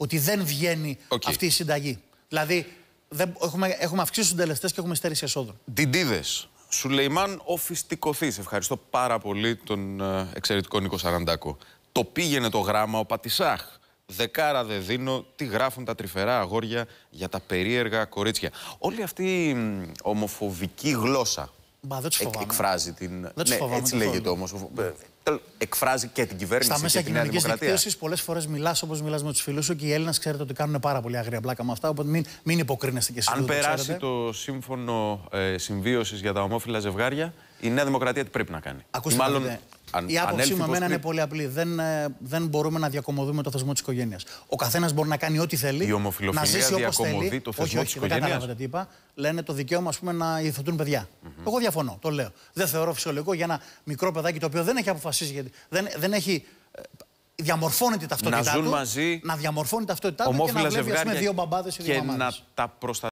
ότι δεν βγαίνει αυτή η συνταγή. Δηλαδή, δεν, έχουμε, έχουμε αυξήσει τους συντελεστέ και έχουμε στέρηση εσόδων. Διντίδε. Σουλεϊμάν Οφιστικοθή. Ευχαριστώ πάρα πολύ τον ε, εξαιρετικό Νίκο Σαραντάκο. Το πήγαινε το γράμμα ο Πατισάχ. Δεκάρα δε δίνω, τι γράφουν τα τρυφερά αγόρια για τα περίεργα κορίτσια. Όλη αυτή η ομοφοβική γλώσσα δεν τους φοβάμαι. εκφράζει την. Ναι, έτσι λέγεται όμως. Ε, ε, εκφράζει και την κυβέρνηση και την Νέα Δημοκρατία. πολλές φορές μιλάς όπως μιλάς με τους φίλους σου και οι Έλληνες ξέρετε ότι κάνουν πάρα πολύ αγρία μπλάκα με αυτά. Οπότε μην, μην υποκρίνεστε σε εσείς. Αν περάσει το σύμφωνο ε, συμβίωσης για τα ομόφυλα ζευγάρια, η Νέα Δημοκρατία τι πρέπει να κάνει. Ακούστε, Μάλλον, αν, Η άποψή μου εμένα είναι πολύ απλή. Δεν, ε, δεν μπορούμε να διακομωδούμε το θεσμό της οικογένειας. Ο καθένας μπορεί να κάνει ό,τι θέλει. Η να ζήσει όπως θέλει. Το θεσμό όχι, όχι, δεν καταλαβαίνετε τι είπα. Λένε το δικαίωμα ας πούμε, να υιοθετούν παιδιά. Εγώ διαφωνώ, το λέω. Δεν θεωρώ φυσιολογικό για ένα μικρό παιδάκι το οποίο δεν έχει αποφασίσει. Γιατί δεν, δεν έχει ε, διαμορφώνεται η ταυτότητά να ζουν του. Μαζί, να διαμορφώνει την ταυτότητά του και να βλέπει ζευγάρια, δύο ή δύο Και να τα